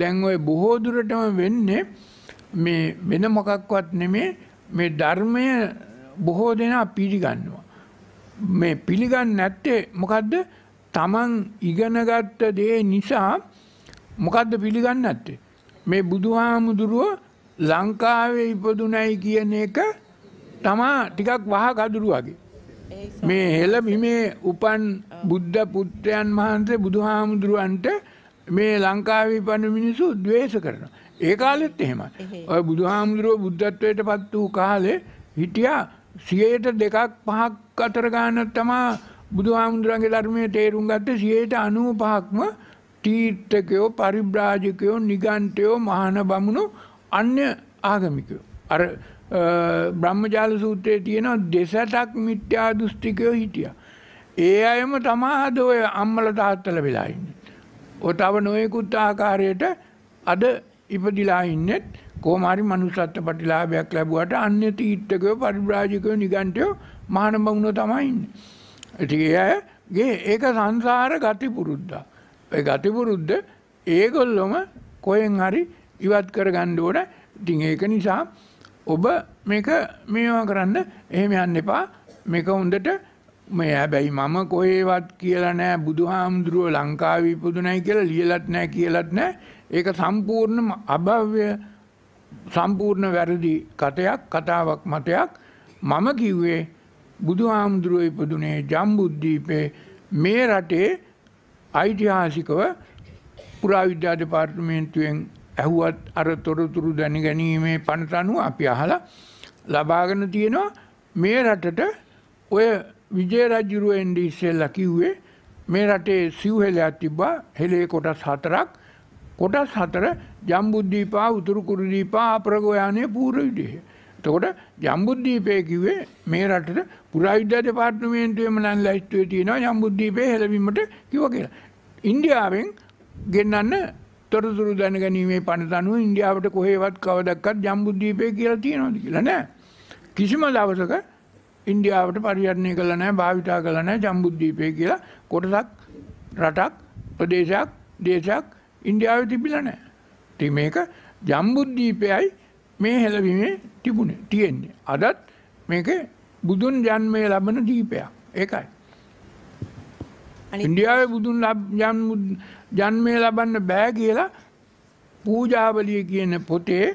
දැන් ඔය බොහෝ දුරටම වෙන්නේ මේ වෙන මොකක්වත් නෙමේ මේ ධර්මය බොහෝ දෙනා පිළිගන්නවා. මේ පිළිගන්න නැත්තේ මොකද්ද? Taman ඉගෙනගත්ත දේ නිසා මොකද්ද පිළිගන්න නැත්තේ? මේ බුදුහාමුදුරුව ලංකාවේ ඉපදුනයි කියන එක තමා ටිකක් වහ කදුරු වගේ. මේ හෙළ බිමේ උපන් බුද්ධ පුත්‍රයන් වහන්සේ බුදුහාමුදුරුවන්ට මේ ලංකාවේ පන්න මිනිසු දවේශ කරන. ඒ කාලෙත් එහෙමයි. ඔය බුදුහාමුදුරුව බුද්ධත්වයට පත් වූ කාලේ හිටියා සියයට දෙකක් පහක් අතර ගානක් තමා බුදුහාමුදුරන්ගේ ධර්මයේ තේරුම් ගත්තේ සියයට අනූ පහක්ම තීර්ථකයෝ පරිබ්‍රාජකයෝ නිගන්ටයෝ මහන බමුණු අන්‍ය ආගමිකයෝ. අර බ්‍රහ්මජාල සූත්‍රයේ තියෙන දෙසටක් මිත්‍යා දෘෂ්ටිකයෝ හිටියා. ඒ අයම තමා අද ඔය අම්මල තාත්තල වෙලා ඉන්නේ. තව නොයෙකුත් ආකාරයට අද ඉපදිලා ඉන්නෙත් කෝමාරි මනුසත්ත පටිලාභයක් ලැබුවට අන්‍ය තීට්ටකයෝ පරිබ්‍රාජිකයෝ නිගන්ටයෝ මහන බමුණ තමයින්න. ඇතිගේ ඒක සංසාර ගති පුරුද්ධා. ගති පුරුද්ධ ඒගොල්ලොම කොයෙන් හරි ඉවත් කර ගණ්ඩුවට ඉතිං ඒක නිසා ඔබ මේක මේවා කරන්න එහෙම යන්න එපා මේක හොඳට මේ හැබැයි මම කොහේවත් කියලා නෑ බුදුහාමුදුරුව ලංකාවේ ඉපදුණයි කියලා ලියලත් නෑ කියලත් නෑ. ඒක සම්පූර්ණම අභව්‍ය සම්පූර්ණ වැරදි කතයක් කතාවක් මතයක් මම කිව්වේ බුදුහාමුදුරුව ඉපදුනේ ජම්බුද්දීපේ මේ රටේ ඓතිහාසිකව පුරාවිද්‍යා දෙපාර්තමේන්තුවෙන් ඇහුවත් අර තොරතුරු දැනගැනීමේ පනත අනුව අපි අහලා ලබාගෙන තියෙනවා මේ රටට ඔය විජයරජුරුවෙන්ඩ ඉස්සෙල්ල කිව්වේ මේ රටේ සිව්හෙලයක් තිබ්බා හෙළේ කොටස් හතරක් කොටස් හතර ජම්බුද්ධීපා උතුරුකුරුදීපා අප්‍රගෝයානය පූරවිදිහ. තකොට ජම්බුද්ධීපය කිවේ මේ රටට පුරාවිද්‍ය දෙපාර්තමේන්තුවම නන් ලයිස්තුවේ තියෙනවා ජම්බුද්ධීපය හෙළවීමට කිව කියලා. ඉන්දියාවෙන් ගෙන්න්න තොරතුරු දැන ගැනීමේ පනතනුව ඉන්දියාවට කොහේවත් කවදක්කත් ජම්බුද්ධීපය කියලා තියෙනවාද කියලා නෑ. කිසිම දවසක ඉන්දියාවට පරිහරණය කළා නැහැ භාවිතා කළා නැහැ ජම්බුද්වීපය කියලා කොටසක් රටක් ප්‍රදේශයක් දේශයක් ඉන්දියාවේ තිබිලා නැහැ. ඉතින් මේක ජම්බුද්වීපයයි මේ හෙළවීමේ තිබුණේ තියෙන්නේ. අදත් මේක බුදුන් ජන්මය ලබන දීපයක්. ඒකයි. ඉන්දියාවේ බුදුන් ජන්මය ලබන්න බෑ කියලා පූජාවලිය කියන පොතේ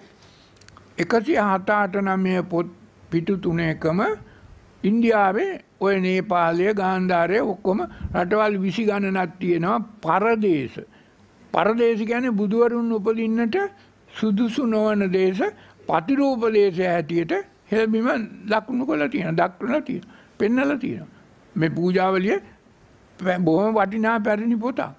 එකසි හතාට නමය පොත් පිටු තුනකම ඉන්දියාවේ ඔය නේපාලය ගාන්ධාරය ඔක්කොම රටවල් විසි ගණනක් තියෙනවා පරදේශ. පරදේශ ගැන බුදුවරුන් උපදින්නට සුදුසු නොවන දේශ පතිරූපදේශය හැටියට හෙල්බිම ලකුණු කොල තියෙන දක්වල තියෙන පෙන්නල තියෙන. මේ පූජාවලිය බොහොම වටිනා පැරණි පොතක්.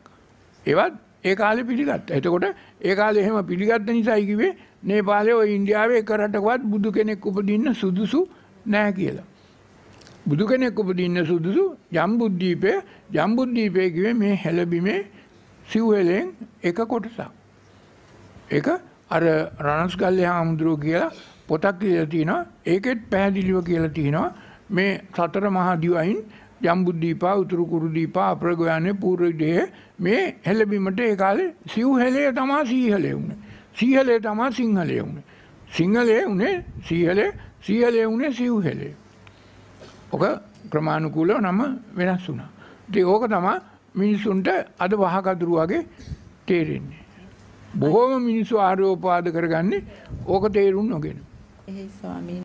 ඒවත් ඒ කාලේ පිළිගත්ත. එතකොට ඒ කාලේ එහෙම පිළිගත්ත නිසා කිව්වේ නේපාලයේ ඔය ඉන්දියාවේ එක රටකවත් බුදු කෙනෙක් උපදින්න සුදුසු නැහැ කියලා. බුදු කෙනෙක් උපදින්න සුදුසු ජම්බුද්දීපය ජම්බුද්දීපය කිව්වේ මේ හැලබිමේ සිව්හෙලෙන් එක කොටසක්. ඒක අර රණස්ගල්ලේ හාමුදුරුව කියලා පොතක් කියලා තියෙනවා. ඒකෙත් පැහැදිලිව කියලා තියෙනවා මේ සතර මහා දිවයින් ජම්බුද්දීපා උතුරු කුරුදීපා අප්‍රගෝයනේ පූර්ව දිහේ මේ හැලබිමට ඒ කාලේ සිව්හෙලේ තමයි සීහලේ වුණේ. සීහලේ තමයි සිංහලේ වුණේ. සිංහලේ වුණේ සීහලේ සීහලේ වුණේ සිව්හෙලේ. ඔක ක්‍රමාණුකූලව නම වෙනස් වුණා. ඉතින් ඕක තමයි මිනිසුන්ට අද වහකදුරු වගේ තේරෙන්නේ. බොහෝම මිනිස්සු ආරෝපාද කරගන්නේ ඕක තේරුම් නොගෙන. එහේ ස්වාමීන්